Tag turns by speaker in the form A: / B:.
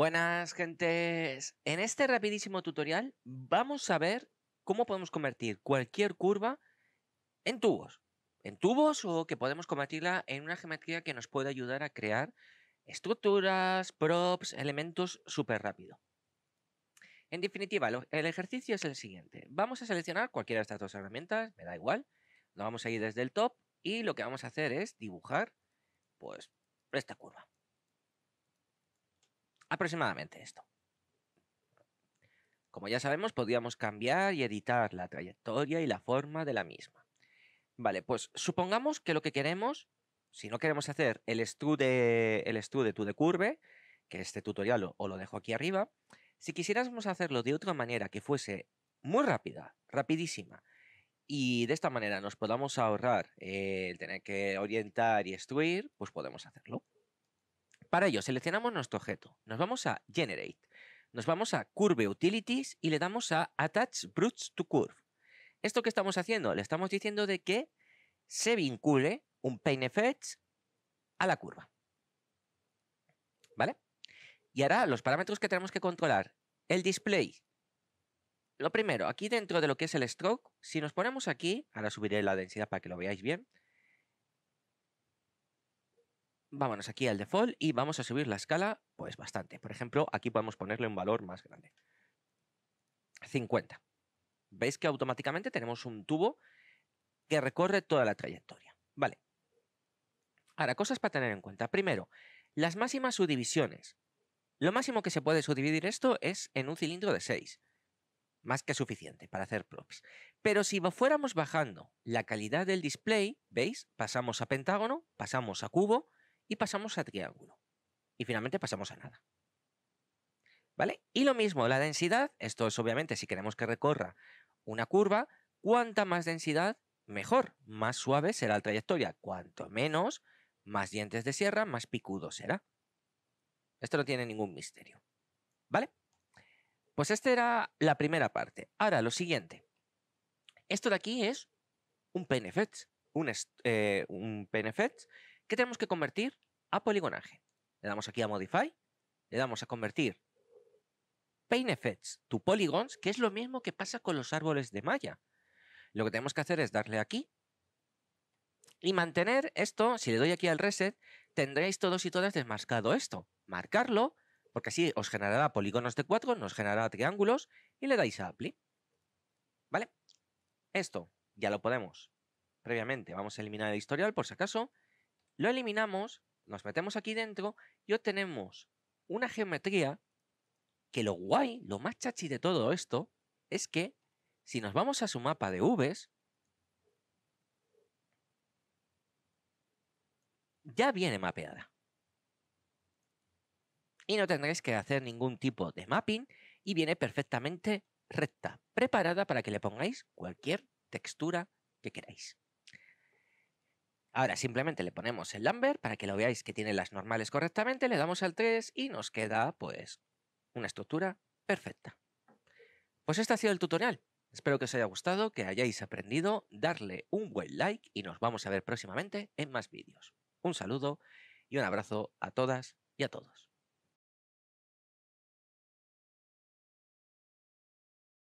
A: Buenas gentes, en este rapidísimo tutorial vamos a ver cómo podemos convertir cualquier curva en tubos. En tubos o que podemos convertirla en una geometría que nos puede ayudar a crear estructuras, props, elementos súper rápido. En definitiva, el ejercicio es el siguiente. Vamos a seleccionar cualquiera de estas dos herramientas, me da igual. Lo vamos a ir desde el top y lo que vamos a hacer es dibujar pues, esta curva. Aproximadamente esto. Como ya sabemos, podríamos cambiar y editar la trayectoria y la forma de la misma. Vale, pues supongamos que lo que queremos, si no queremos hacer el extrude el to de curve, que este tutorial os o lo dejo aquí arriba, si quisiéramos hacerlo de otra manera que fuese muy rápida, rapidísima, y de esta manera nos podamos ahorrar el tener que orientar y extruir, pues podemos hacerlo. Para ello, seleccionamos nuestro objeto, nos vamos a Generate, nos vamos a Curve Utilities y le damos a Attach Brutes to Curve. ¿Esto que estamos haciendo? Le estamos diciendo de que se vincule un Pain Effects a la curva. ¿Vale? Y ahora los parámetros que tenemos que controlar. El display. Lo primero, aquí dentro de lo que es el stroke, si nos ponemos aquí, ahora subiré la densidad para que lo veáis bien, vámonos aquí al default y vamos a subir la escala pues bastante. Por ejemplo, aquí podemos ponerle un valor más grande. 50. Veis que automáticamente tenemos un tubo que recorre toda la trayectoria. Vale. Ahora, cosas para tener en cuenta. Primero, las máximas subdivisiones. Lo máximo que se puede subdividir esto es en un cilindro de 6. Más que suficiente para hacer props. Pero si fuéramos bajando la calidad del display, ¿veis? Pasamos a pentágono, pasamos a cubo, y pasamos a triángulo. Y finalmente pasamos a nada. ¿Vale? Y lo mismo, la densidad, esto es obviamente si queremos que recorra una curva, cuanta más densidad, mejor, más suave será la trayectoria, cuanto menos, más dientes de sierra, más picudo será. Esto no tiene ningún misterio. ¿Vale? Pues esta era la primera parte. Ahora, lo siguiente. Esto de aquí es un PNFET, un, eh, un que tenemos que convertir a poligonaje. Le damos aquí a Modify, le damos a convertir Paint Effects to Polygons, que es lo mismo que pasa con los árboles de malla. Lo que tenemos que hacer es darle aquí y mantener esto, si le doy aquí al reset, tendréis todos y todas desmascado esto. Marcarlo, porque así os generará polígonos de 4, nos generará triángulos y le dais a Apply. ¿Vale? Esto ya lo podemos. Previamente vamos a eliminar el historial por si acaso. Lo eliminamos nos metemos aquí dentro y obtenemos una geometría que lo guay, lo más chachi de todo esto, es que si nos vamos a su mapa de Vs, ya viene mapeada. Y no tendréis que hacer ningún tipo de mapping y viene perfectamente recta, preparada para que le pongáis cualquier textura que queráis. Ahora simplemente le ponemos el Lambert para que lo veáis que tiene las normales correctamente, le damos al 3 y nos queda pues una estructura perfecta. Pues este ha sido el tutorial. Espero que os haya gustado, que hayáis aprendido, darle un buen like y nos vamos a ver próximamente en más vídeos. Un saludo y un abrazo a todas y a todos.